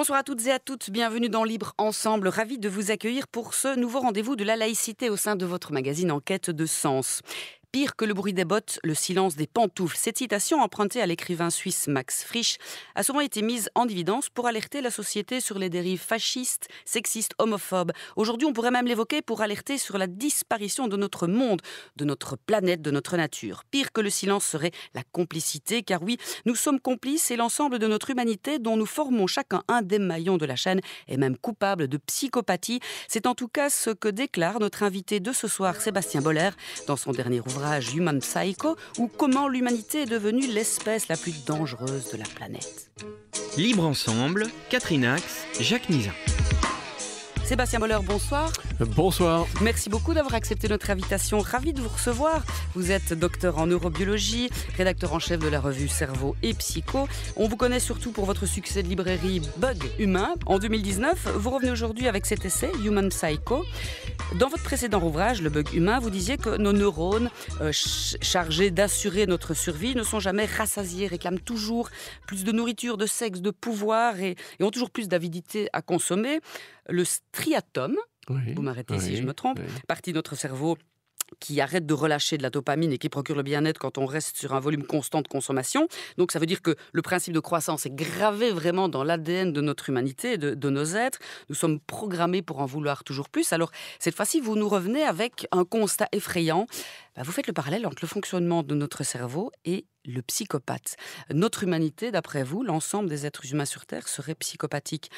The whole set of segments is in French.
Bonsoir à toutes et à tous, bienvenue dans Libre Ensemble. Ravi de vous accueillir pour ce nouveau rendez-vous de la laïcité au sein de votre magazine Enquête de Sens. Pire que le bruit des bottes, le silence des pantoufles. Cette citation, empruntée à l'écrivain suisse Max Frisch, a souvent été mise en évidence pour alerter la société sur les dérives fascistes, sexistes, homophobes. Aujourd'hui, on pourrait même l'évoquer pour alerter sur la disparition de notre monde, de notre planète, de notre nature. Pire que le silence serait la complicité, car oui, nous sommes complices et l'ensemble de notre humanité, dont nous formons chacun un des maillons de la chaîne, est même coupable de psychopathie. C'est en tout cas ce que déclare notre invité de ce soir, Sébastien Boller, dans son dernier ouvrage. Human Psycho ou Comment l'humanité est devenue l'espèce la plus dangereuse de la planète. Libre ensemble, Catherine Axe, Jacques Nizin. Sébastien Boller, bonsoir. Bonsoir. Merci beaucoup d'avoir accepté notre invitation. Ravi de vous recevoir. Vous êtes docteur en neurobiologie, rédacteur en chef de la revue Cerveau et Psycho. On vous connaît surtout pour votre succès de librairie Bug Humain. En 2019, vous revenez aujourd'hui avec cet essai Human Psycho. Dans votre précédent ouvrage, Le Bug Humain, vous disiez que nos neurones euh, chargés d'assurer notre survie ne sont jamais rassasiés, réclament toujours plus de nourriture, de sexe, de pouvoir et ont toujours plus d'avidité à consommer le striatum, vous m'arrêtez si je me trompe, partie de notre cerveau qui arrête de relâcher de la dopamine et qui procure le bien-être quand on reste sur un volume constant de consommation. Donc ça veut dire que le principe de croissance est gravé vraiment dans l'ADN de notre humanité, de, nos êtres. Nous sommes programmés pour en vouloir toujours plus. Alors cette fois-ci, vous nous revenez avec un constat effrayant. Bah, vous faites le parallèle entre le fonctionnement de notre cerveau et le psychopathe. Notre humanité, d'après vous, l'ensemble des êtres humains sur Terre serait psychopathique.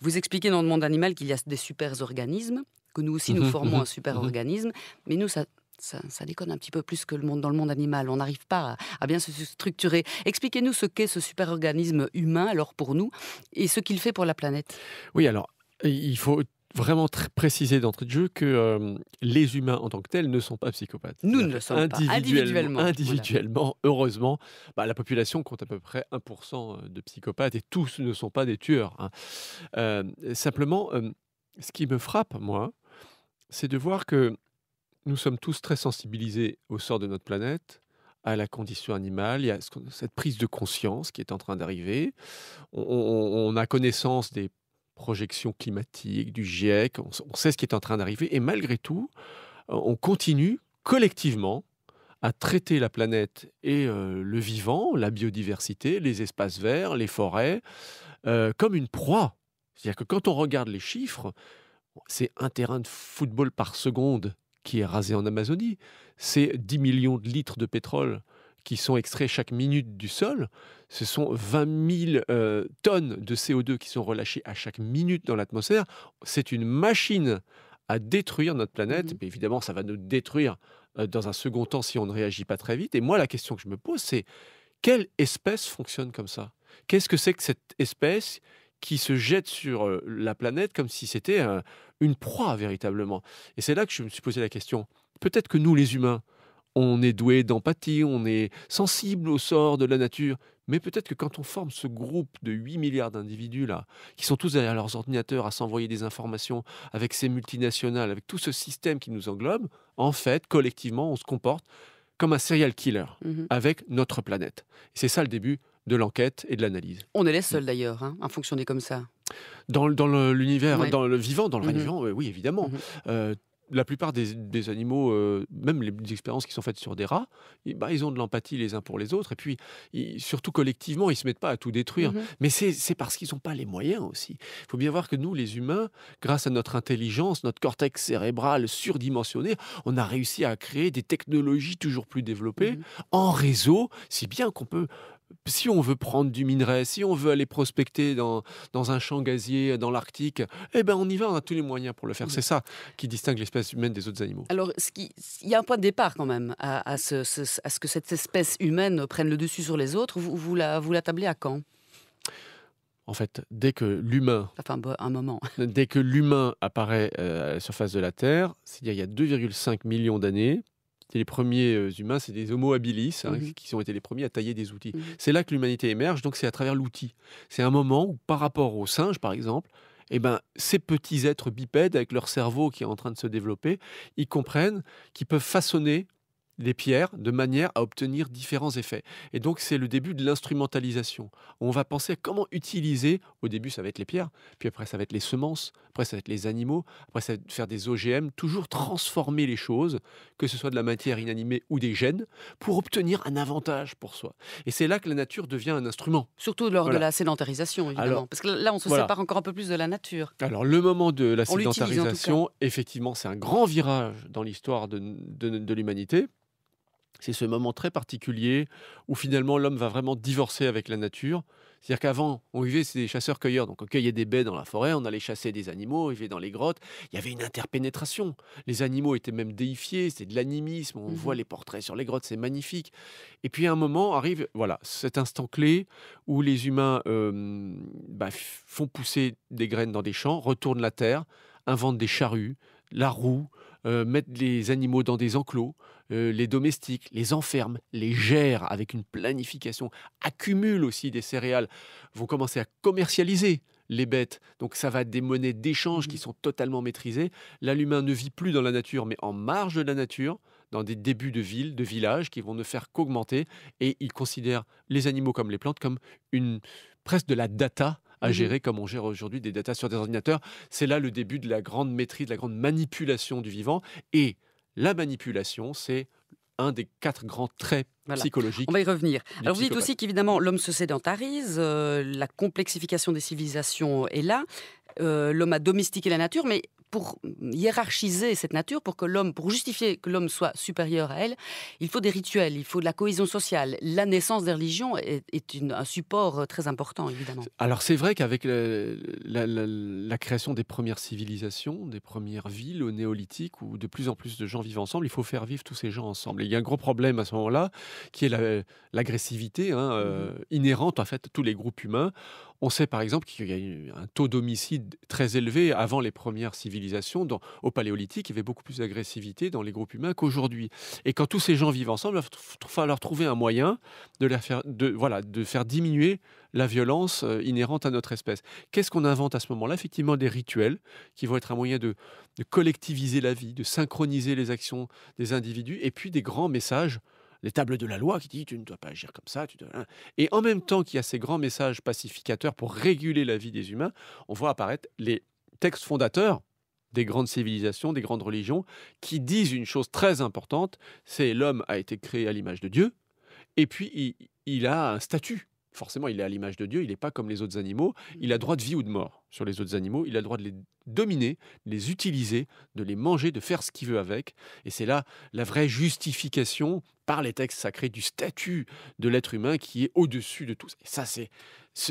Vous expliquez dans le monde animal qu'il y a des super organismes, que nous aussi nous mmh formons mmh un super mmh organisme, mais nous, ça, ça, déconne un petit peu plus que le monde dans le monde animal. On n'arrive pas à, bien se structurer. Expliquez-nous ce qu'est ce super-organisme humain alors pour nous et ce qu'il fait pour la planète. Oui, alors il faut vraiment très préciser d'entrée de jeu que euh, les humains en tant que tels ne sont pas psychopathes. Nous ne le sommes pas. Individuellement, individuellement heureusement, bah, la population compte à peu près 1% euh, de psychopathes et tous ne sont pas des tueurs. Hein. Euh, simplement, ce qui me frappe, moi, c'est de voir que nous sommes tous très sensibilisés au sort de notre planète à la condition animale, il y a cette prise de conscience qui est en train d'arriver. on a connaissance des projection climatique, du GIEC, on, sait ce qui est en train d'arriver, et malgré tout, on continue collectivement à traiter la planète et euh, le vivant, la biodiversité, les espaces verts, les forêts, euh, comme une proie. C'est-à-dire que quand on regarde les chiffres, c'est un terrain de football par seconde qui est rasé en Amazonie, c'est 10 millions de litres de pétrole qui sont extraits chaque minute du sol, ce sont 20 000 euh, tonnes de CO2 qui sont relâchées à chaque minute dans l'atmosphère. C'est une machine à détruire notre planète. Mmh Mais évidemment, ça va nous détruire euh, dans un second temps si on ne réagit pas très vite. Et moi, la question que je me pose, c'est quelle espèce fonctionne comme ça Qu'est-ce que c'est que cette espèce qui se jette sur euh, la planète comme si c'était une proie véritablement Et c'est là que je me suis posé la question. Peut-être que nous, les humains, on est doué d'empathie, on est sensible au sort de la nature, mais peut-être que quand on forme ce groupe de 8 milliards d'individus là, qui sont tous derrière leurs ordinateurs à s'envoyer des informations avec ces multinationales, avec tout ce système qui nous englobe, en fait, collectivement, on se comporte comme un serial killer mmh avec notre planète. C'est ça le début de l'enquête et de l'analyse. On est les seuls mmh. d'ailleurs à hein, fonctionner comme ça. Dans, l'univers, dans le vivant, dans le mmh vivant, euh, oui, évidemment la plupart des, animaux, euh, même les, expériences qui sont faites sur des rats, eh ben, ils ont de l'empathie les uns pour les autres. Et puis, surtout collectivement, ils ne se mettent pas à tout détruire. Mmh Mais c'est parce qu'ils n'ont pas les moyens aussi. Il faut bien voir que nous, les humains, grâce à notre intelligence, notre cortex cérébral surdimensionné, on a réussi à créer des technologies toujours plus développées mmh en réseau, si bien qu'on peut si on veut prendre du minerai, si on veut aller prospecter dans, un champ gazier, dans l'Arctique, eh ben on y va, on a tous les moyens pour le faire. C'est ça qui distingue l'espèce humaine des autres animaux. Alors, ce il y a un point de départ quand même à, ce, que cette espèce humaine prenne le dessus sur les autres. Vous, l'attablez la, à quand en fait, dès que l'humain, enfin, un moment, dès que l'humain apparaît euh, à la surface de la Terre, c'est-à-dire il y a 2,5 millions d'années, les premiers euh, humains, c'est des Homo habilis hein, mmh qui ont été les premiers à tailler des outils. Mmh c'est là que l'humanité émerge, donc c'est à travers l'outil. C'est un moment où, par rapport aux singes, par exemple, eh ben, ces petits êtres bipèdes, avec leur cerveau qui est en train de se développer, ils comprennent qu'ils peuvent façonner les pierres de manière à obtenir différents effets. Et donc c'est le début de l'instrumentalisation. On va penser à comment utiliser, au début ça va être les pierres, puis après ça va être les semences, après ça va être les animaux, après ça va être faire des OGM, toujours transformer les choses, que ce soit de la matière inanimée ou des gènes, pour obtenir un avantage pour soi. Et c'est là que la nature devient un instrument. Surtout lors de la sédentarisation, évidemment. Parce que là on se sépare encore un peu plus de la nature. Alors le moment de la sédentarisation, effectivement c'est un grand virage dans l'histoire de, de l'humanité c'est ce moment très particulier où finalement l'homme va vraiment divorcer avec la nature. C'est-à-dire qu'avant, on vivait, c'était des chasseurs-cueilleurs. Donc, on cueillait des baies dans la forêt, on allait chasser des animaux, on vivait dans les grottes. Il y avait une interpénétration. Les animaux étaient même déifiés, c'est de l'animisme. On voit mmh les portraits sur les grottes, c'est magnifique. Et puis, à un moment, arrive voilà, cet instant clé où les humains bah, font pousser des graines dans des champs, retournent la terre, inventent des charrues, la roue, euh, mettent les animaux dans des enclos, euh, les domestiques, les enferment, les gèrent avec une planification, accumulent aussi des céréales, vont commencer à commercialiser les bêtes. Donc ça va être des monnaies d'échange qui mmh. sont totalement maîtrisées. Là, l'humain ne vit plus dans la nature, mais en marge de la nature, dans des débuts de villes, de villages, qui vont ne faire qu'augmenter. Et il considère les animaux comme les plantes comme une presse de la data Mmh. à gérer comme on gère aujourd'hui des datas sur des ordinateurs. C'est là le début de la grande maîtrise, de la grande manipulation du vivant. Et la manipulation, c'est un des quatre grands traits psychologiques. On va y revenir. Alors vous dites aussi qu'évidemment l'homme se sédentarise, euh, la complexification des civilisations est là. Euh, l'homme a domestiqué la nature, mais pour hiérarchiser cette nature, pour que l'homme, pour justifier que l'homme soit supérieur à elle, il faut des rituels, il faut de la cohésion sociale. La naissance des religions est, un support euh, très important, évidemment. Alors c'est vrai qu'avec la, création des premières civilisations, des premières villes au néolithique, où de plus en plus de gens vivent ensemble, il faut faire vivre tous ces gens ensemble. il y a un gros problème à ce moment-là, qui est l'agressivité hein, mmh. euh, inhérente en fait à tous les groupes humains. On sait par exemple qu'il y a eu un taux d'homicide très élevé avant les premières civilisations. au Paléolithique, il y avait beaucoup plus d'agressivité dans les groupes humains qu'aujourd'hui. Et quand tous ces gens vivent ensemble, il va falloir trouver un moyen de, faire, diminuer la violence euh, inhérente à notre espèce. Qu'est-ce qu'on invente à ce moment-là Effectivement, des rituels qui vont être un moyen de collectiviser la vie, de synchroniser les actions des individus, et puis des grands messages les tables de la loi qui dit tu ne dois pas agir comme ça. Tu dois... Hein. Et en même temps qu'il y a ces grands messages pacificateurs pour réguler la vie des humains, on voit apparaître les textes fondateurs des grandes civilisations, des grandes religions, qui disent une chose très importante, c'est l'homme a été créé à l'image de Dieu, et puis il a un statut forcément, il est à l'image de Dieu, il n'est pas comme les autres animaux, mm. il a droit de vie ou de mort sur les autres animaux, il a droit de les dominer, les utiliser, de les manger, de faire ce qu'il veut avec. Et c'est là la vraie justification par les textes sacrés du statut de l'être humain qui est au-dessus de tout. Et ça, c'est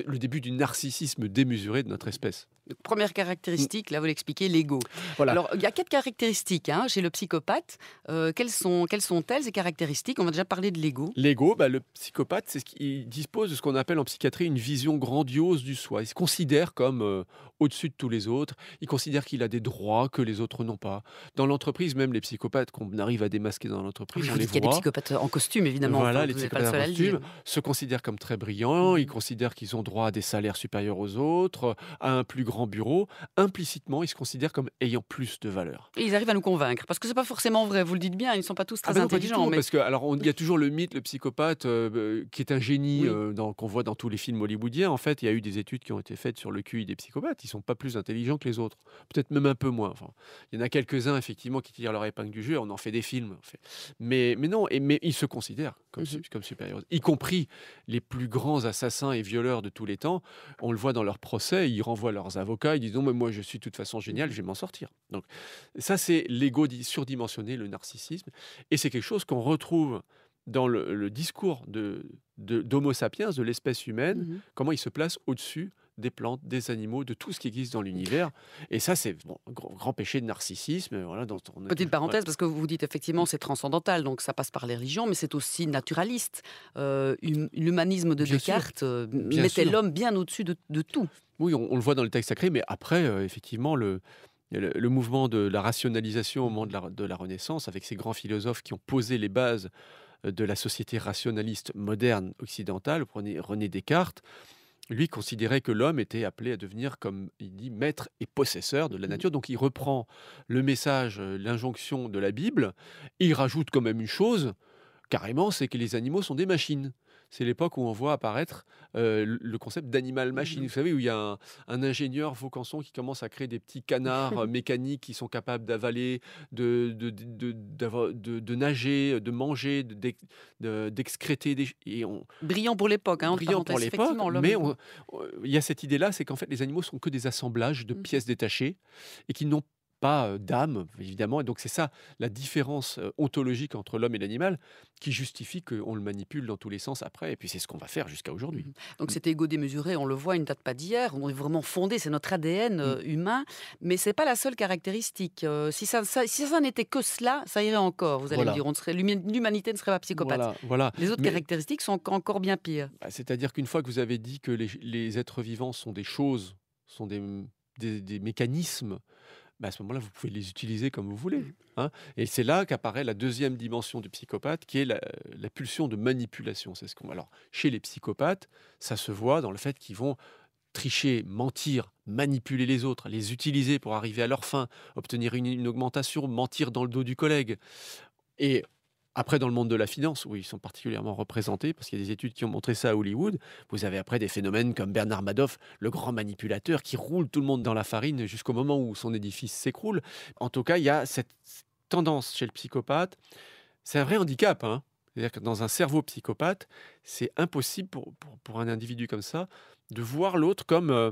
le début du narcissisme démesuré de notre espèce première caractéristique, là vous l'expliquez, l'ego. Alors il y a quatre caractéristiques hein, chez le psychopathe. Euh, quelles sont quelles sont-elles ces caractéristiques On va déjà parler de l'ego. L'ego, bah, le psychopathe, c'est ce qui dispose de ce qu'on appelle en psychiatrie une vision grandiose du soi. Il se considère comme euh, au-dessus de tous les autres. Il considère qu'il a des droits que les autres n'ont pas. Dans l'entreprise, même les psychopathes qu'on arrive à démasquer dans l'entreprise, Il y a des psychopathes en costume évidemment. Voilà, les psychopathes en costume se considèrent comme très brillants. Mm. Ils considèrent qu'ils ont droit à des salaires supérieurs aux autres, à un plus grand grand bureau. implicitement, ils se considèrent comme ayant plus de valeur. Et ils arrivent à nous convaincre, parce que c'est pas forcément vrai. Vous le dites bien, ils ne sont pas tous ah très ben intelligents. Parce que alors, il y a toujours le mythe, le psychopathe euh, bah, qui est un génie euh, qu'on voit dans tous les films hollywoodiens. En fait, il y a eu des études qui ont été faites sur le QI des psychopathes. Ils sont pas plus intelligents que les autres, peut-être même un peu moins. il y en a quelques-uns effectivement qui tirent leur épingle du jeu. On en fait des films, en fait. mais mais non, et, mais ils se considèrent comme, mhm. comme supérieurs, y compris les plus grands assassins et violeurs de tous les temps. On le voit dans leurs procès, ils renvoient leurs avocat, ils disent non, mais moi je suis de toute façon génial, je vais m'en sortir. Donc ça, c'est l'ego surdimensionné, le narcissisme. Et c'est quelque chose qu'on retrouve dans le, discours d'Homo de, sapiens, de l'espèce humaine, mm-hmm. comment il se place au-dessus des plantes, des animaux, de tout ce qui existe dans l'univers. Et ça, c'est grand, péché de narcissisme. Voilà, Petite parenthèse, parce que vous dites effectivement c'est transcendantal, donc ça passe par les religions, mais c'est aussi naturaliste. Euh, hum, l'humanisme de Descartes euh, mettait l'homme bien au-dessus de, tout. Oui, on, le voit dans le texte sacré, mais après, euh, effectivement, le, mouvement de la rationalisation au moment de la, de la, Renaissance, avec ces grands philosophes qui ont posé les bases de la société rationaliste moderne occidentale, prenez René Descartes, lui considérait que l'homme était appelé à devenir, comme il dit, maître et possesseur de la mmh. nature. Donc il reprend le message, euh, l'injonction de la Bible, il rajoute quand même une chose, carrément, c'est que les animaux sont des machines c'est l'époque où on voit apparaître le concept d'animal-machine. Mmh. Vous savez, où il y a un, ingénieur Vaucanson qui commence à créer des petits canards euh, mécaniques qui sont capables d'avaler, de de, de, de, nager, de manger, d'excréter. des et Brillant pour l'époque. Hein, brillant pour l'époque. Mais il y a cette idée-là, c'est qu'en fait, les animaux sont que des assemblages de mmh. pièces détachées et qui n'ont pas d'âme, évidemment. Et donc c'est ça la différence ontologique entre l'homme et l'animal qui justifie qu'on le manipule dans tous les sens après. Et puis c'est ce qu'on va faire jusqu'à aujourd'hui. Mmh donc mmh. cet égo démesuré, on le voit, il ne date pas d'hier. On est vraiment fondé, c'est notre ADN mmh. humain. Mais ce n'est pas la seule caractéristique. si ça, si ça n'était que cela, ça irait encore. Vous allez me dire, on serait l'humanité ne serait pas psychopathe. Voilà, Les autres caractéristiques sont encore bien pires. Bah, c'est-à-dire qu'une fois que vous avez dit que les, êtres vivants sont des choses, sont des, des, mécanismes bah, à ce moment-là, vous pouvez les utiliser comme vous voulez. Mmh. Hein. et c'est là qu'apparaît la deuxième dimension du psychopathe, qui est la, pulsion de manipulation. C'est ce qu'on. Alors, chez les psychopathes, ça se voit dans le fait qu'ils vont tricher, mentir, manipuler les autres, les utiliser pour arriver à leur fin, obtenir une, une augmentation, mentir dans le dos du collègue. Et après, dans le monde de la finance, où ils sont particulièrement représentés, parce qu'il y a des études qui ont montré ça à Hollywood, vous avez après des phénomènes comme Bernard Madoff, le grand manipulateur qui roule tout le monde dans la farine jusqu'au moment où son édifice s'écroule. En tout cas, il y a cette tendance chez le psychopathe. C'est un vrai handicap. Hein. C'est-à-dire que dans un cerveau psychopathe, c'est impossible pour, un individu comme ça de voir l'autre comme euh,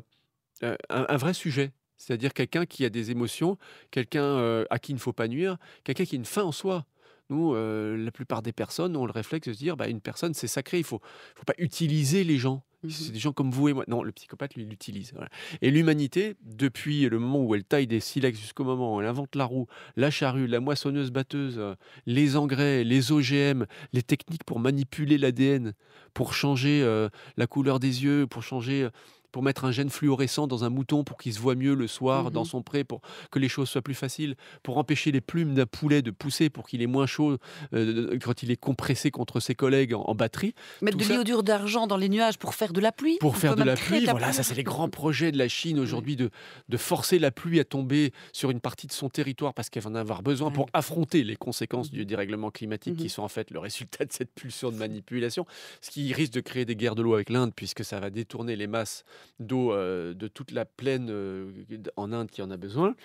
euh, un, vrai sujet. C'est-à-dire quelqu'un qui a des émotions, quelqu'un euh, à qui il ne faut pas nuire, quelqu'un qui a une fin en soi. Nous, euh, la plupart des personnes ont le réflexe de se dire, bah, une personne, c'est sacré, il faut, faut pas utiliser les gens. Mmh c'est des gens comme vous et moi. Non, le psychopathe, lui, l'utilise. Et l'humanité, depuis le moment où elle taille des silex jusqu'au moment où elle invente la roue, la charrue, la moissonneuse-batteuse, euh, les engrais, les OGM, les techniques pour manipuler l'ADN, pour changer euh, la couleur des yeux, pour changer pour mettre un gène fluorescent dans un mouton pour qu'il se voit mieux le soir dans mhm. son pré, pour que les choses soient plus faciles, pour empêcher les plumes d'un poulet de pousser pour qu'il ait moins chaud euh, quand il est compressé contre ses collègues en, batterie. Mettre de l'iodure d'argent dans les nuages pour faire de la pluie. Pour faire de la pluie, voilà, ça c'est les grands projets de la Chine aujourd'hui, de, de forcer la pluie à tomber sur une partie de son territoire parce qu'elle va en avoir besoin pour affronter les conséquences du mhm. dérèglement climatique qui mhm. sont en fait le résultat de cette pulsion de manipulation, ce qui risque de créer des guerres de l'eau avec l'Inde puisque ça va détourner les masses d'eau euh, de toute la plaine euh, en Inde qui en a besoin.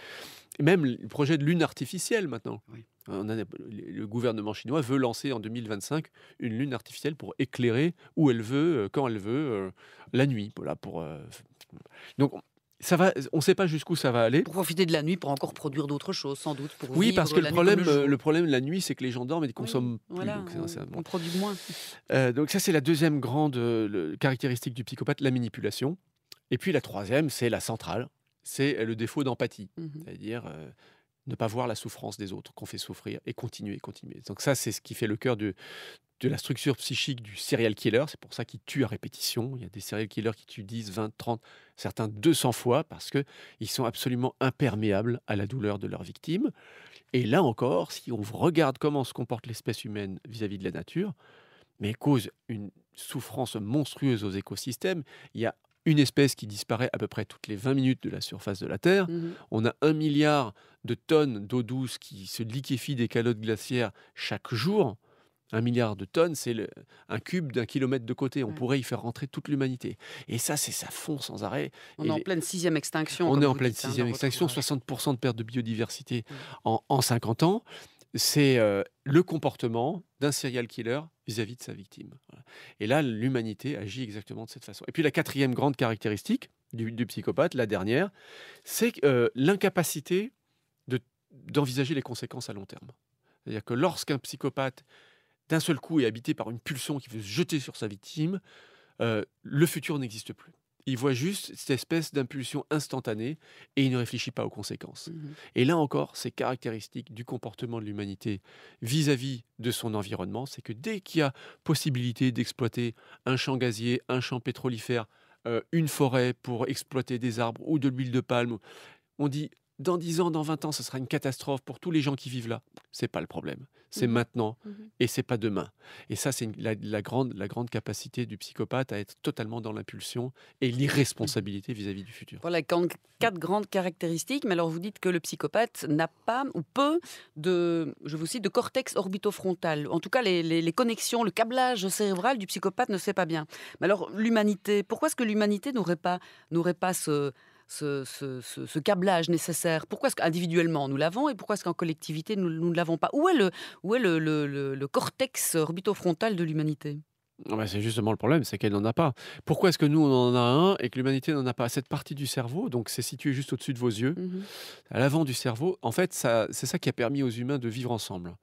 même le projet de lune artificielle maintenant. le gouvernement chinois veut lancer en 2025 une lune artificielle pour éclairer où elle veut, euh, quand elle veut, la nuit. Voilà, pour, donc on ne sait pas jusqu'où ça va aller. Pour profiter de la nuit, pour encore produire d'autres choses, sans doute. oui, parce que le problème, le, euh, problème de la nuit, c'est que les gens dorment et consomment plus. donc on, produit moins. Euh, donc ça, c'est la deuxième grande euh, caractéristique du psychopathe, la manipulation. Et puis la troisième, c'est la centrale, c'est le défaut d'empathie. Mhm. C'est-à-dire, ne pas voir la souffrance des autres qu'on fait souffrir et continuer, continuer. Donc ça, c'est ce qui fait le cœur de, de la structure psychique du serial killer. C'est pour ça qu'il tue à répétition. Il y a des serial killers qui tuent 10, 20, 30, certains 200 fois parce qu'ils sont absolument imperméables à la douleur de leurs victimes. Et là encore, si on regarde comment se comporte l'espèce humaine vis-à-vis de la nature, mais cause une souffrance monstrueuse aux écosystèmes. Il y a une espèce qui disparaît à peu près toutes les 20 minutes de la surface de la Terre. Mmh On a un milliard de tonnes d'eau douce qui se liquéfie des calottes glaciaires chaque jour. Un milliard de tonnes, c'est un cube d'un kilomètre de côté. On mmh. pourrait y faire rentrer toute l'humanité. Et ça, c'est ça fond sans arrêt. On est en pleine sixième extinction. On est en pleine hein, sixième extinction, 60% de perte de biodiversité mmh. en, 50 ans. C'est euh, le comportement d'un serial killer vis-à-vis de sa victime. Et là, l'humanité agit exactement de cette façon. Et puis la quatrième grande caractéristique du, psychopathe, la dernière, c'est euh, l'incapacité d'envisager les conséquences à long terme. C'est-à-dire que lorsqu'un psychopathe, d'un seul coup, est habité par une pulsion qui veut se jeter sur sa victime, euh, le futur n'existe plus. Il voit juste cette espèce d'impulsion instantanée et il ne réfléchit pas aux conséquences. Mmh et là encore, c'est caractéristique du comportement de l'humanité vis-à-vis de son environnement, c'est que dès qu'il y a possibilité d'exploiter un champ gazier, un champ pétrolifère, euh, une forêt pour exploiter des arbres ou de l'huile de palme, on dit dans 10 ans, dans 20 ans, ce sera une catastrophe pour tous les gens qui vivent là. C'est pas le problème. C'est mhm. maintenant mhm. et c'est pas demain. Et ça, c'est la, grande, la grande capacité du psychopathe à être totalement dans l'impulsion et l'irresponsabilité mhm. vis-à-vis du futur. Voilà quatre grandes caractéristiques. Mais alors, vous dites que le psychopathe n'a pas ou peu de, je vous cite, de cortex orbitofrontal. En tout cas, les, connexions, le câblage cérébral du psychopathe ne sait pas bien. Mais alors, l'humanité, pourquoi est-ce que l'humanité n'aurait pas, n'aurait pas ce ce, câblage nécessaire Pourquoi est-ce qu'individuellement nous l'avons et pourquoi est-ce qu'en collectivité nous, ne l'avons pas Où est le, où est le, cortex orbitofrontal de l'humanité ah bah, c'est justement le problème, c'est qu'elle n'en a pas. Pourquoi est-ce que nous, on en a un et que l'humanité n'en a pas Cette partie du cerveau, donc c'est situé juste au-dessus de vos yeux, mmh à l'avant du cerveau, en fait, c'est ça qui a permis aux humains de vivre ensemble.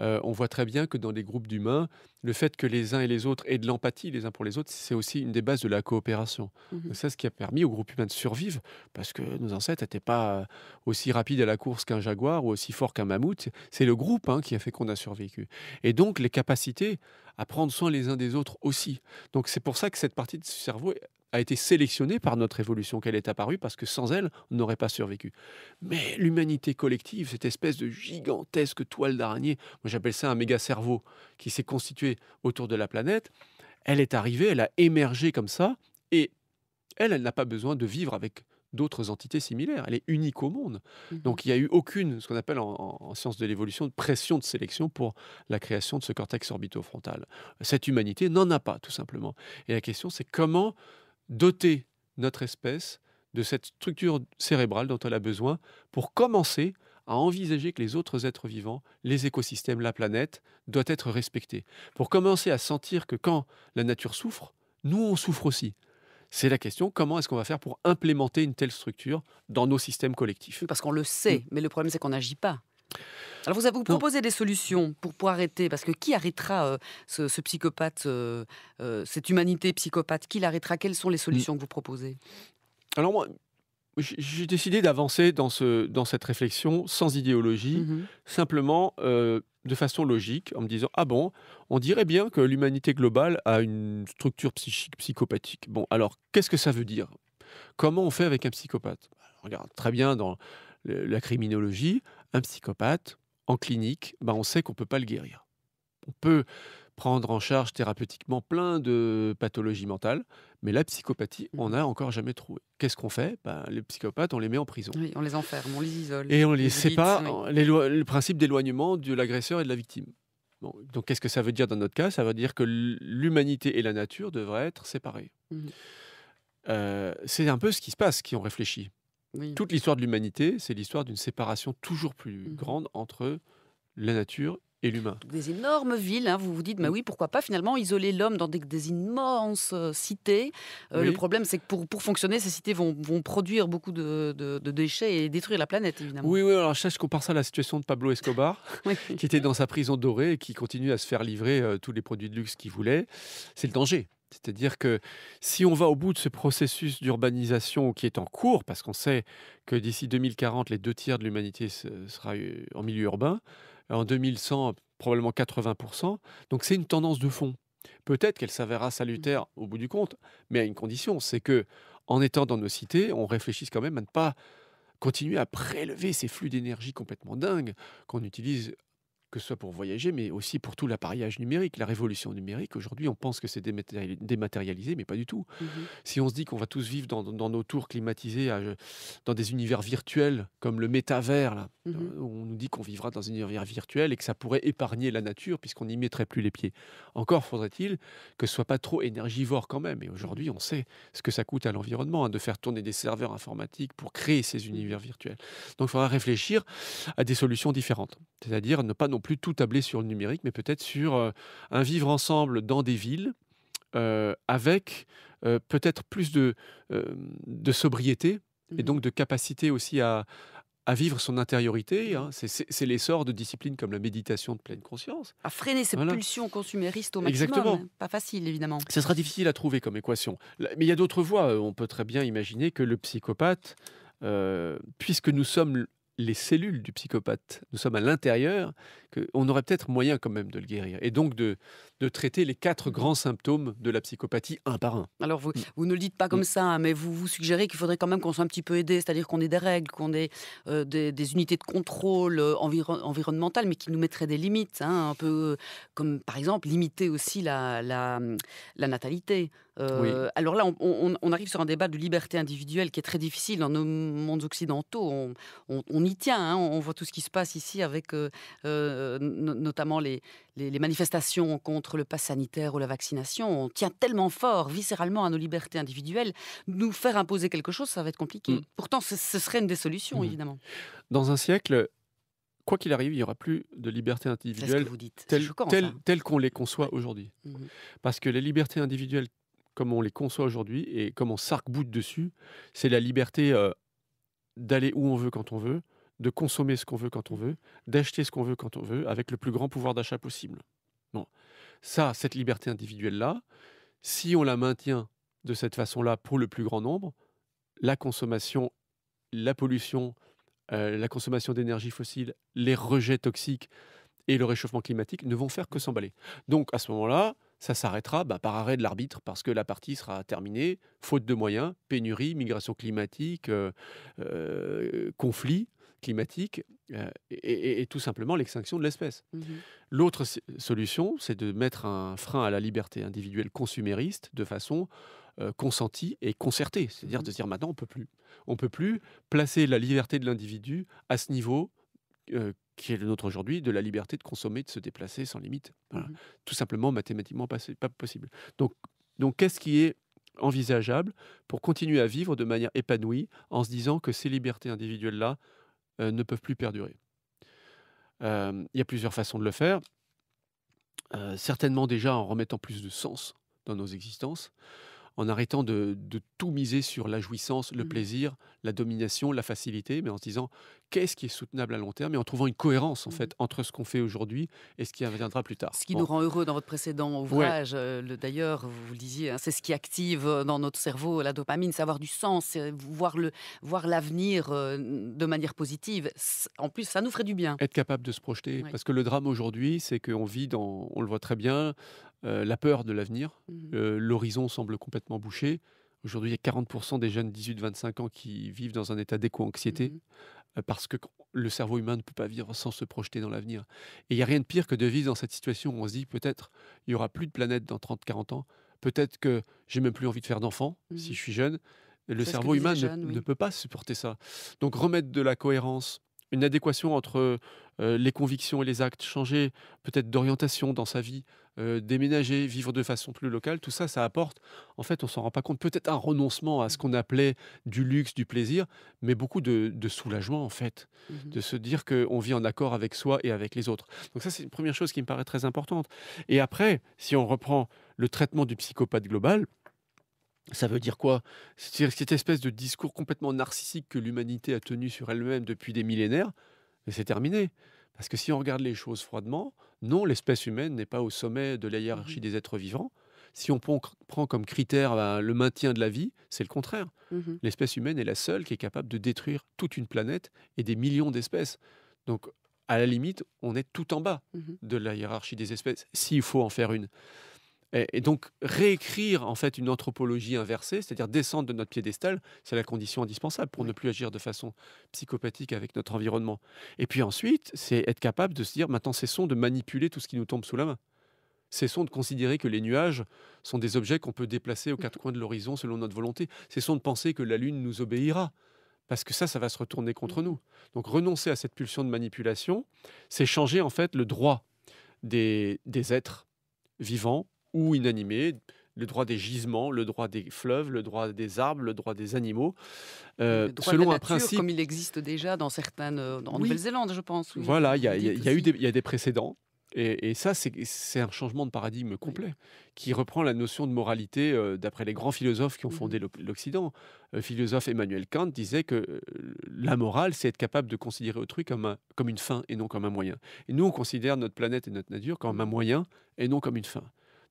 Euh, on voit très bien que dans les groupes d'humains, le fait que les uns et les autres aient de l'empathie les uns pour les autres, c'est aussi une des bases de la coopération. Mmh c'est ce qui a permis aux groupes humains de survivre, parce que nos ancêtres n'étaient pas euh, aussi rapides à la course qu'un jaguar ou aussi forts qu'un mammouth. C'est le groupe hein, qui a fait qu'on a survécu. Et donc les capacités à prendre soin les uns des autres aussi. Donc c'est pour ça que cette partie de ce cerveau a été sélectionnée par notre évolution, qu'elle est apparue, parce que sans elle, on n'aurait pas survécu. Mais l'humanité collective, cette espèce de gigantesque toile d'araignée, moi j'appelle ça un méga cerveau, qui s'est constitué autour de la planète, elle est arrivée, elle a émergé comme ça, et elle, elle n'a pas besoin de vivre avec d'autres entités similaires. Elle est unique au monde. Mmh Donc il n'y a eu aucune, ce qu'on appelle en, en sciences de l'évolution, de pression de sélection pour la création de ce cortex orbitofrontal. Cette humanité n'en a pas, tout simplement. Et la question, c'est comment doter notre espèce de cette structure cérébrale dont elle a besoin pour commencer à envisager que les autres êtres vivants, les écosystèmes, la planète, doivent être respectés. Pour commencer à sentir que quand la nature souffre, nous, on souffre aussi c'est la question comment est-ce qu'on va faire pour implémenter une telle structure dans nos systèmes collectifs Parce qu'on le sait, mm. mais le problème c'est qu'on n'agit pas. Alors vous, avez, vous proposez des solutions pour, pour arrêter, parce que qui arrêtera euh, ce, psychopathe, euh, euh, cette humanité psychopathe Qui l'arrêtera Quelles sont les solutions mm. que vous proposez alors moi, j'ai décidé d'avancer dans, ce, dans cette réflexion sans idéologie, mm-hmm. simplement euh, de façon logique, en me disant Ah bon, on dirait bien que l'humanité globale a une structure psychique psychopathique. Bon, alors qu'est-ce que ça veut dire Comment on fait avec un psychopathe Regarde, très bien dans la criminologie, un psychopathe, en clinique, ben, on sait qu'on ne peut pas le guérir. On peut prendre en charge thérapeutiquement plein de pathologies mentales, mais la psychopathie, on mmh. n'a encore jamais trouvé. Qu'est-ce qu'on fait ben, Les psychopathes, on les met en prison. on les enferme, on les isole. Et on les, les sépare, le principe d'éloignement de l'agresseur et de la victime. donc qu'est-ce que ça veut dire dans notre cas Ça veut dire que l'humanité et la nature devraient être séparées. Mmh. Euh, c'est un peu ce qui se passe, qui ont réfléchi. Toute l'histoire de l'humanité, c'est l'histoire d'une séparation toujours plus mmh. grande entre la nature et l'humain. Des énormes villes, hein, vous vous dites, mais mm. oui, pourquoi pas finalement isoler l'homme dans des, immenses euh, cités. Euh, le problème, c'est que pour, pour fonctionner, ces cités vont, vont produire beaucoup de, de, déchets et détruire la planète, évidemment. Oui, oui, alors je, je compare ça à la situation de Pablo Escobar, qui était dans sa prison dorée et qui continue à se faire livrer euh, tous les produits de luxe qu'il voulait. C'est le danger. C'est-à-dire que si on va au bout de ce processus d'urbanisation qui est en cours, parce qu'on sait que d'ici 2040, les deux tiers de l'humanité sera en milieu urbain, en 2100 probablement 80%. Donc c'est une tendance de fond. Peut-être qu'elle s'avérera salutaire au bout du compte, mais à une condition, c'est que en étant dans nos cités, on réfléchisse quand même à ne pas continuer à prélever ces flux d'énergie complètement dingues qu'on utilise que ce soit pour voyager, mais aussi pour tout l'appareillage numérique, la révolution numérique. Aujourd'hui, on pense que c'est dématérialisé, mais pas du tout. Mmh si on se dit qu'on va tous vivre dans, nos tours climatisées, dans des univers virtuels, comme le métavers, là, mmh euh, on nous dit qu'on vivra dans un univers virtuel et que ça pourrait épargner la nature puisqu'on n'y mettrait plus les pieds. Encore faudrait-il que ce soit pas trop énergivore quand même. Et aujourd'hui, on sait ce que ça coûte à l'environnement hein, de faire tourner des serveurs informatiques pour créer ces mmh. univers virtuels. Donc, il faudra réfléchir à des solutions différentes, c'est-à-dire ne pas non plus tout tabler sur le numérique, mais peut-être sur euh, un vivre ensemble dans des villes euh, avec euh, peut-être plus de, de sobriété et mmh. donc de capacité aussi à, à vivre son intériorité. Mmh. Hein. C'est l'essor de disciplines comme la méditation de pleine conscience. À freiner ses pulsions consuméristes au maximum. Exactement. Pas facile, évidemment. Ce sera difficile à trouver comme équation. Mais il y a d'autres voies. On peut très bien imaginer que le psychopathe, puisque nous sommes les cellules du psychopathe, nous sommes à l'intérieur, qu'on aurait peut-être moyen quand même de le guérir et donc de, de traiter les quatre grands symptômes de la psychopathie un par un. Alors vous, mm. vous ne le dites pas comme mm. ça, hein, mais vous, vous suggérez qu'il faudrait quand même qu'on soit un petit peu aidé, c'est-à-dire qu'on ait des règles, qu'on ait euh, des, unités de contrôle euh, environnemental environnementales, mais qui nous mettraient des limites, hein, un peu euh, comme par exemple limiter aussi la, la, natalité. Alors là, on, arrive sur un débat de liberté individuelle qui est très difficile dans nos mondes occidentaux. On, y tient, hein, on voit tout ce qui se passe ici avec euh, notamment les, manifestations contre le pass sanitaire ou la vaccination. On tient tellement fort, viscéralement, à nos libertés individuelles. Nous faire imposer quelque chose, ça va être compliqué. Mm. Pourtant, ce, serait une des solutions, mm. évidemment. Dans un siècle, quoi qu'il arrive, il n'y aura plus de libertés individuelles telles telle, telle qu'on les conçoit aujourd'hui. Mm-hmm. Parce que les libertés individuelles, comme on les conçoit aujourd'hui et comme on s'arc-boute dessus, c'est la liberté euh, d'aller où on veut quand on veut, de consommer ce qu'on veut quand on veut, d'acheter ce qu'on veut quand on veut, avec le plus grand pouvoir d'achat possible. Bon. Ça, cette liberté individuelle-là, si on la maintient de cette façon-là pour le plus grand nombre, la consommation, la pollution, euh, la consommation d'énergie fossile, les rejets toxiques et le réchauffement climatique ne vont faire que s'emballer. Donc à ce moment-là, ça s'arrêtera bah, par arrêt de l'arbitre parce que la partie sera terminée, faute de moyens, pénurie, migration climatique, euh, euh, conflit climatique euh, et, tout simplement l'extinction de l'espèce. Mmh L'autre solution, c'est de mettre un frein à la liberté individuelle consumériste de façon euh, consentie et concertée. C'est-à-dire mmh de de dire maintenant, on peut plus. On peut plus placer la liberté de l'individu à ce niveau euh, qui est le nôtre aujourd'hui, de la liberté de consommer, de se déplacer sans limite. Mmh tout simplement, mathématiquement, pas, pas possible. Donc, donc qu'est-ce qui est envisageable pour continuer à vivre de manière épanouie en se disant que ces libertés individuelles-là euh, ne peuvent plus perdurer. Euh, il y a plusieurs façons de le faire. Euh, certainement déjà en remettant plus de sens dans nos existences en arrêtant de, tout miser sur la jouissance, le mmh. plaisir, la domination, la facilité, mais en se disant qu'est-ce qui est soutenable à long terme et en trouvant une cohérence en mmh. fait entre ce qu'on fait aujourd'hui et ce qui reviendra plus tard. Ce qui nous rend heureux dans votre précédent ouvrage, euh, d'ailleurs, vous le disiez, hein, c'est ce qui active euh, dans notre cerveau la dopamine, savoir du sens, voir voir l'avenir euh, de manière positive. En plus, ça nous ferait du bien. Être capable de se projeter, parce que le drame aujourd'hui, c'est qu'on vit dans, on le voit très bien, euh, la peur de l'avenir. Mmh. Euh, l'horizon semble complètement bouché. Aujourd'hui, il y a 40% des jeunes 18-25 ans qui vivent dans un état d'éco-anxiété mmh. euh, parce que le cerveau humain ne peut pas vivre sans se projeter dans l'avenir. Et il n'y a rien de pire que de vivre dans cette situation où on se dit peut-être il n'y aura plus de planète dans 30-40 ans, peut-être que j'ai même plus envie de faire d'enfant mmh. si je suis jeune. Le cerveau humain ne, peut pas supporter ça. Donc remettre de la cohérence, une adéquation entre les convictions et les actes, changer peut-être d'orientation dans sa vie, euh, déménager, vivre de façon plus locale, tout ça, ça apporte, en fait, on s'en rend pas compte, peut-être un renoncement à ce mmh. qu'on appelait du luxe, du plaisir, mais beaucoup de, soulagement, en fait, mmh de se dire qu'on vit en accord avec soi et avec les autres. Donc ça, c'est une première chose qui me paraît très importante. Et après, si on reprend le traitement du psychopathe global, ça veut dire quoi cest à cette espèce de discours complètement narcissique que l'humanité a tenu sur elle-même depuis des millénaires, c'est terminé. Parce que si on regarde les choses froidement, non, l'espèce humaine n'est pas au sommet de la mmh hiérarchie des êtres vivants. Si on prend comme critère ben, le maintien de la vie, c'est le contraire. Mmh l'espèce humaine est la seule qui est capable de détruire toute une planète et des millions d'espèces. Donc, à la limite, on est tout en bas mmh de la hiérarchie des espèces, s'il faut en faire une. Et, donc réécrire en fait une anthropologie inversée, c'est-à-dire descendre de notre piédestal, c'est la condition indispensable pour ne plus agir de façon psychopathique avec notre environnement. Et puis ensuite, c'est être capable de se dire maintenant cessons de manipuler tout ce qui nous tombe sous la main. Cessons de considérer que les nuages sont des objets qu'on peut déplacer aux mm-hmm. quatre coins de l'horizon selon notre volonté. Cessons de penser que la Lune nous obéira parce que ça, ça va se retourner contre mm-hmm. nous. Donc renoncer à cette pulsion de manipulation, c'est changer en fait le droit des, des êtres vivants ou inanimés, le droit des gisements, le droit des fleuves, le droit des arbres, le droit des animaux, euh, selon un principe comme il existe déjà dans certaines euh, en Nouvelle-Zélande, je pense. Voilà, il y a, eu des, y des précédents. Et, ça, c'est un changement de paradigme complet qui reprend la notion de moralité euh, d'après les grands philosophes qui ont mmh fondé l'Occident. Le philosophe Emmanuel Kant disait que la morale, c'est être capable de considérer autrui comme, comme une fin et non comme un moyen. Et nous, on considère notre planète et notre nature comme un moyen et non comme une fin.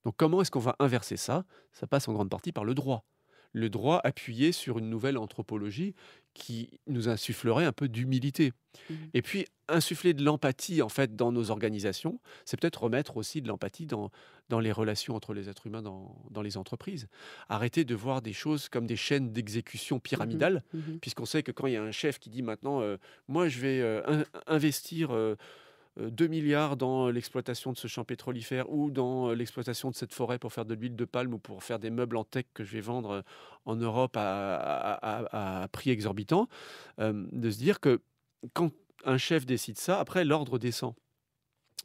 Donc comment est-ce qu'on va inverser ça Ça passe en grande partie par le droit. Le droit appuyé sur une nouvelle anthropologie qui nous insufflerait un peu d'humilité. Mmh. Et puis insuffler de l'empathie en fait dans nos organisations, c'est peut-être remettre aussi de l'empathie dans, dans les relations entre les êtres humains dans, les entreprises. Arrêter de voir des choses comme des chaînes d'exécution mmh, mmh, pyramidales, puisqu'on sait que quand il y a un chef qui dit maintenant, euh, moi je vais euh, investir... Euh, 2 euh, milliards dans l'exploitation de ce champ pétrolifère ou dans euh, l'exploitation de cette forêt pour faire de l'huile de palme ou pour faire des meubles en tech que je vais vendre euh, en Europe à, prix exorbitant, de se dire que quand un chef décide ça, après l'ordre descend.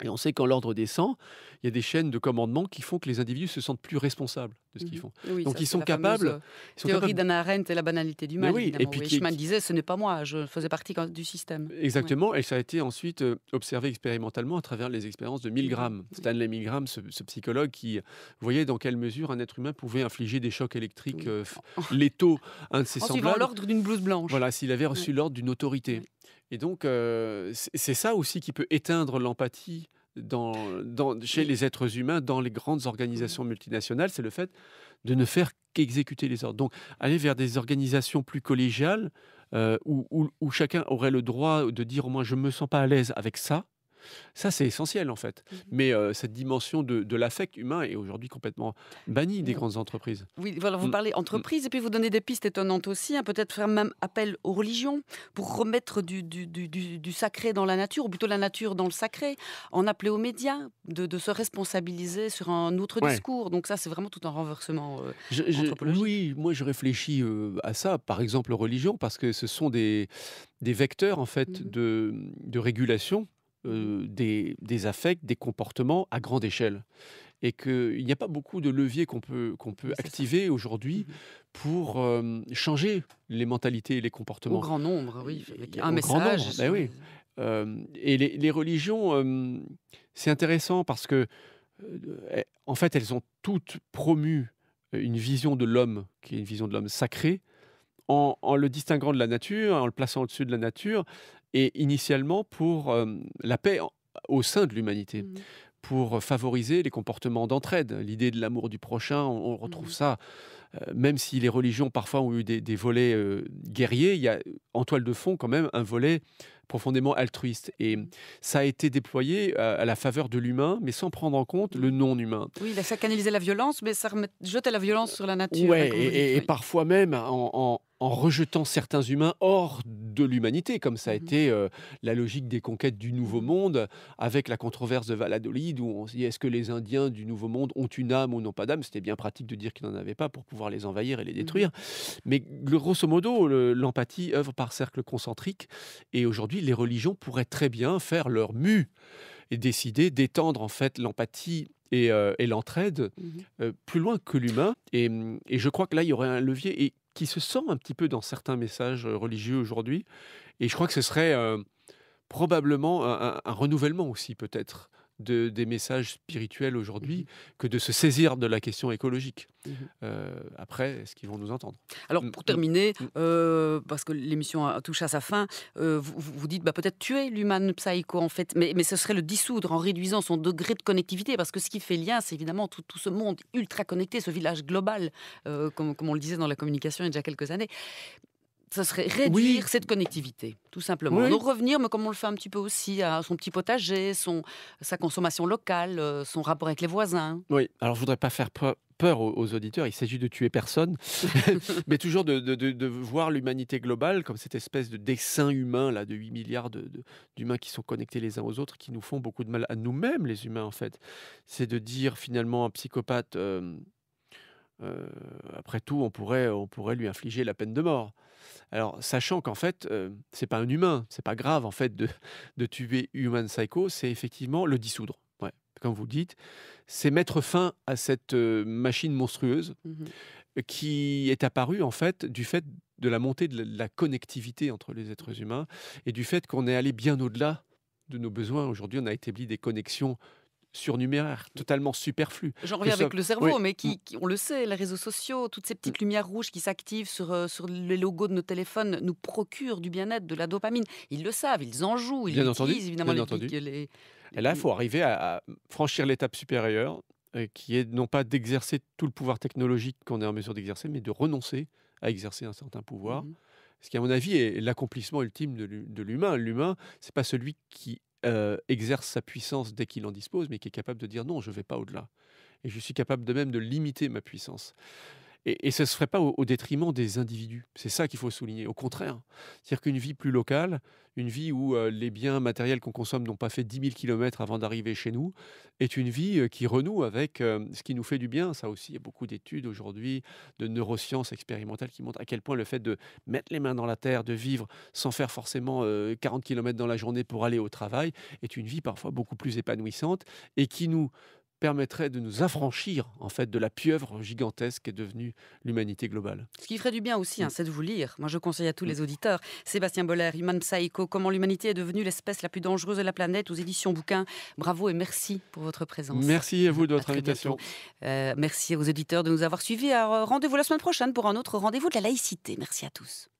Et on sait qu'en l'ordre 100, il y a des chaînes de commandement qui font que les individus se sentent plus responsables de ce mmh qu'ils font. Donc euh, ils, sont capables, ils Théorie d'Anna Arendt et la banalité du mal. et puis qui disait ce n'est pas moi, je faisais partie du système. Exactement, et ça a été ensuite euh, observé expérimentalement à travers les expériences de Milgram. Mmh Stanley Milgram, ce, psychologue qui voyait dans quelle mesure un être humain pouvait infliger des chocs électriques Les euh, létaux à un de ses l'ordre d'une blouse blanche. Voilà, s'il avait reçu l'ordre d'une autorité. Et donc, c'est ça aussi qui peut éteindre l'empathie chez les êtres humains, dans les grandes mmh. organisations multinationales, c'est le fait de ne faire qu'exécuter les ordres. Donc, aller vers des organisations plus collégiales, où, chacun aurait le droit de dire au moins je ne me sens pas à l'aise avec ça, ça, c'est essentiel en fait. Mmh Mais euh, cette dimension de, l'affect humain est aujourd'hui complètement bannie des mmh. grandes entreprises. Oui, voilà, vous mmh. parlez entreprise et puis vous donnez des pistes étonnantes aussi. Hein. Peut-être faire même appel aux religions pour remettre du, du, sacré dans la nature, ou plutôt la nature dans le sacré, en appeler aux médias, de, se responsabiliser sur un autre discours. Donc ça, c'est vraiment tout un renversement euh, oui, moi je réfléchis euh, à ça, par exemple religion, parce que ce sont des, des vecteurs en fait de, de régulation euh, des, affects, des comportements à grande échelle. Et qu'il n'y a pas beaucoup de leviers qu'on peut, qu'on peut activer aujourd'hui mhm. pour euh, changer les mentalités et les comportements. Au grand nombre, oui. un message. Ben euh, et les, religions, c'est intéressant parce que, eh, en fait, elles ont toutes promu une vision de l'homme, qui est une vision de l'homme sacré, en, le distinguant de la nature, en le plaçant au-dessus de la nature, et initialement pour euh, la paix au sein de l'humanité. Mmh. pour favoriser les comportements d'entraide. L'idée de l'amour du prochain, on, retrouve mmh. ça euh, même si les religions parfois ont eu des, volets euh, guerriers, il y a en toile de fond quand même un volet profondément altruiste. Et mmh. ça a été déployé à, la faveur de l'humain, mais sans prendre en compte le non-humain. Oui, ça canalisait la violence, mais ça jetait la violence sur la nature. Oui, et, parfois même en en rejetant certains humains hors de l'humanité, comme ça a mmh été euh, la logique des conquêtes du Nouveau mmh. Monde, avec la controverse de Valladolid, où on se dit est-ce que les Indiens du Nouveau Monde ont une âme ou n'ont pas d'âme C'était bien pratique de dire qu'ils n'en avaient pas pour pouvoir les envahir et les mmh détruire. Mais grosso modo, l'empathie œuvre par cercle concentrique, et aujourd'hui, les religions pourraient très bien faire leur mue et décider d'étendre en fait l'empathie et, euh, l'entraide euh, plus loin que l'humain. Et, et, je crois que là, il y aurait un levier. Et qui se sent un petit peu dans certains messages euh, religieux aujourd'hui. Et je crois que ce serait euh, probablement un, renouvellement aussi, peut-être, de, des messages spirituels aujourd'hui mhm. que de se saisir de la question écologique. Mhm. Euh, après, est-ce qu'ils vont nous entendre Alors, mm, pour terminer, mm, mm. Euh, parce que l'émission touche à sa fin, euh, vous, dites bah, peut-être tuer l'humain psycho, en fait, mais, mais, ce serait le dissoudre en réduisant son degré de connectivité, parce que ce qui fait lien, c'est évidemment tout, tout, ce monde ultra connecté, ce village global, comme, comme on le disait dans la communication il y a déjà quelques années ça serait réduire cette connectivité, tout simplement. Oui. Donc revenir, mais comme on le fait un petit peu aussi, à son petit potager, son, sa consommation locale, euh, son rapport avec les voisins. Oui, alors je voudrais pas faire peur aux, auditeurs. Il s'agit de tuer personne, mais toujours de, de, voir l'humanité globale comme cette espèce de dessin humain là de 8 milliards d'humains qui sont connectés les uns aux autres, qui nous font beaucoup de mal à nous-mêmes, les humains en fait. C'est de dire finalement à un psychopathe. Euh, euh, après tout, on pourrait, on pourrait lui infliger la peine de mort. Alors, sachant qu'en fait, ce euh, c'est pas un humain, c'est pas grave en fait de, tuer Human Psycho, c'est effectivement le dissoudre. Comme vous dites, c'est mettre fin à cette euh, machine monstrueuse mmh qui est apparue en fait du fait de la montée de la, de la connectivité entre les êtres humains et du fait qu'on est allé bien au-delà de nos besoins. Aujourd'hui, on a établi des connexions surnuméraire, totalement superflu. J'en reviens avec le cerveau, mais mm. qui, on le sait, les réseaux sociaux, toutes ces petites mm. lumières rouges qui s'activent sur, euh, sur les logos de nos téléphones nous procurent du bien-être, de la dopamine. Ils le savent, ils en jouent, ils bien entendu, évidemment Et là, il faut arriver à, franchir l'étape supérieure, euh, qui est non pas d'exercer tout le pouvoir technologique qu'on est en mesure d'exercer, mais de renoncer à exercer un certain pouvoir. Mm-hmm. Ce qui, à mon avis, est l'accomplissement ultime de l'humain. L'humain, c'est pas celui qui euh, exerce sa puissance dès qu'il en dispose, mais qui est capable de dire non, je ne vais pas au-delà. Et je suis capable de même de limiter ma puissance. Et, ça ne se ferait pas au, détriment des individus. C'est ça qu'il faut souligner. Au contraire, c'est-à-dire qu'une vie plus locale, une vie où euh, les biens matériels qu'on consomme n'ont pas fait 10 000 km avant d'arriver chez nous, est une vie euh, qui renoue avec euh, ce qui nous fait du bien. Ça aussi, il y a beaucoup d'études aujourd'hui de neurosciences expérimentales qui montrent à quel point le fait de mettre les mains dans la terre, de vivre sans faire forcément 40 km dans la journée pour aller au travail, est une vie parfois beaucoup plus épanouissante et qui nous permettrait de nous affranchir en fait de la pieuvre gigantesque est devenue l'humanité globale. Ce qui ferait du bien aussi, hein, mm. c'est de vous lire. Moi, je conseille à tous mm. les auditeurs. Sébastien Boller, Human Psycho, comment l'humanité est devenue l'espèce la plus dangereuse de la planète aux éditions bouquins. Bravo et merci pour votre présence. Merci à vous de votre invitation. Euh, merci aux auditeurs de nous avoir suivis. Euh, rendez-vous la semaine prochaine pour un autre rendez-vous de la laïcité. Merci à tous.